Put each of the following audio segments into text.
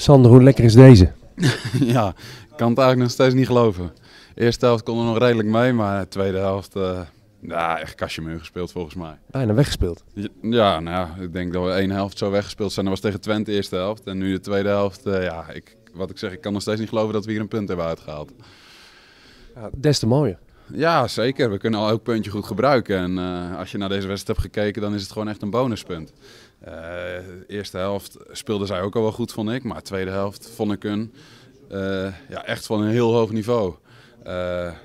Sander, hoe lekker is deze? ja, ik kan het eigenlijk nog steeds niet geloven. De eerste helft konden er nog redelijk mee, maar de tweede helft... Uh, eh, ja, nou, echt kastje gespeeld volgens mij. Bijna weggespeeld. Ja, nou ik denk dat we één helft zo weggespeeld zijn. Dat was tegen Twente de eerste helft. En nu de tweede helft, eh, ja, ik, wat ik zeg, ik kan nog steeds niet geloven dat we hier een punt hebben uitgehaald. Ja, des te mooier. Ja, zeker. We kunnen al elk puntje goed gebruiken. En eh, als je naar deze wedstrijd hebt gekeken, dan is het gewoon echt een bonuspunt. Eh, eerste helft speelden zij ook al wel goed, vond ik. Maar de tweede helft vond ik hun eh, ja, echt van een heel hoog niveau.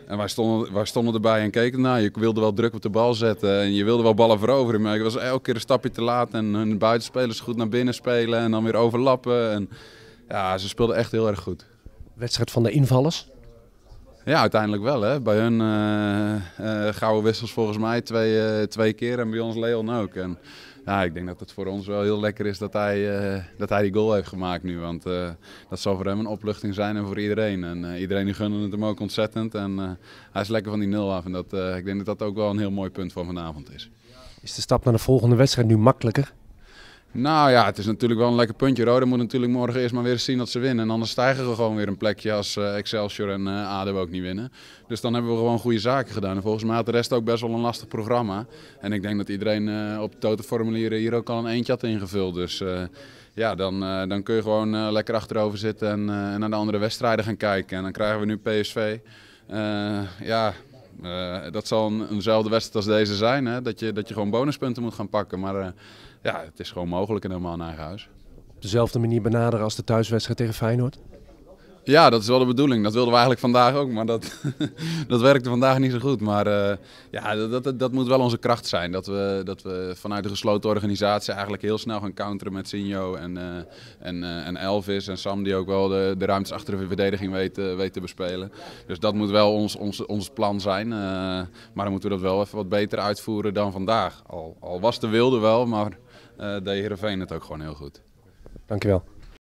en wij stonden, wij stonden erbij en keken naar. Je wilde wel druk op de bal zetten en je wilde wel ballen veroveren. Maar ik was elke keer een stapje te laat en hun buitenspelers goed naar binnen spelen en dan weer overlappen. En, ja, ze speelden echt heel erg goed. Wedstrijd van de invallers? Ja, uiteindelijk wel. Hè. Bij hun uh, gouden wissels volgens mij twee, eh, twee keer en bij ons Leon ook. En, ja, ik denk dat het voor ons wel heel lekker is dat hij, dat hij die goal heeft gemaakt nu. Want dat zal voor hem een opluchting zijn en voor iedereen. En iedereen die gunnen het hem ook ontzettend. En hij is lekker van die nul af. En dat, ik denk dat dat ook wel een heel mooi punt van vanavond is. Is de stap naar de volgende wedstrijd nu makkelijker? Nou ja, het is natuurlijk wel een lekker puntje. Rode moet natuurlijk morgen eerst maar weer zien dat ze winnen. En anders stijgen we gewoon weer een plekje als eh, Excelsior en eh, ADO ook niet winnen. Dus dan hebben we gewoon goede zaken gedaan. En volgens mij had de rest ook best wel een lastig programma. En ik denk dat iedereen eh, op de formulieren hier ook al een eentje had ingevuld. Dus ja, dan, dan kun je gewoon lekker achterover zitten en, en naar de andere wedstrijden gaan kijken. En dan krijgen we nu PSV. ja, eh, dat zal eenzelfde wedstrijd als deze zijn. Hè? Dat, je, dat je gewoon bonuspunten moet gaan pakken. Maar eh, ja, het is gewoon mogelijk in helemaal eigen huis. Op dezelfde manier benaderen als de thuiswedstrijd tegen Feyenoord? Ja, dat is wel de bedoeling. Dat wilden we eigenlijk vandaag ook, maar dat, dat werkte vandaag niet zo goed. Maar eh, ja, dat, dat, dat, moet wel onze kracht zijn. Dat we, dat we vanuit de gesloten organisatie eigenlijk heel snel gaan counteren met Sinjo en, eh, en, eh, en Elvis en Sam, die ook wel de, de ruimtes achter de verdediging weten weet te bespelen. Dus dat moet wel ons, ons, ons plan zijn. maar dan moeten we dat wel even wat beter uitvoeren dan vandaag. Al, al was de wilde wel, maar de de Heerenveen het ook gewoon heel goed. Dankjewel.